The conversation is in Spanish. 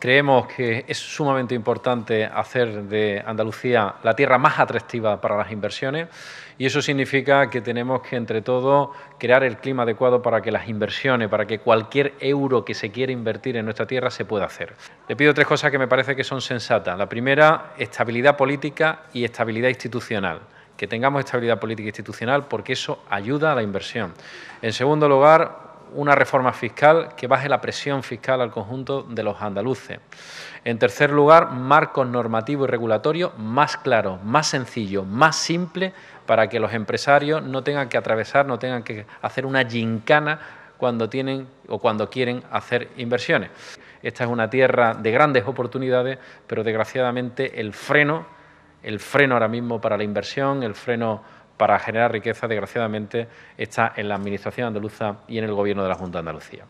Creemos que es sumamente importante hacer de Andalucía la tierra más atractiva para las inversiones y eso significa que tenemos que, entre todo, crear el clima adecuado para que las inversiones, para que cualquier euro que se quiera invertir en nuestra tierra se pueda hacer. Le pido tres cosas que me parece que son sensatas. La primera, estabilidad política y estabilidad institucional que tengamos estabilidad política institucional porque eso ayuda a la inversión. En segundo lugar, una reforma fiscal que baje la presión fiscal al conjunto de los andaluces. En tercer lugar, marcos normativos y regulatorios más claros, más sencillos, más simples para que los empresarios no tengan que atravesar, no tengan que hacer una gincana cuando tienen o cuando quieren hacer inversiones. Esta es una tierra de grandes oportunidades, pero desgraciadamente el freno, el freno ahora mismo para la inversión, el freno para generar riqueza, desgraciadamente, está en la Administración andaluza y en el Gobierno de la Junta de Andalucía.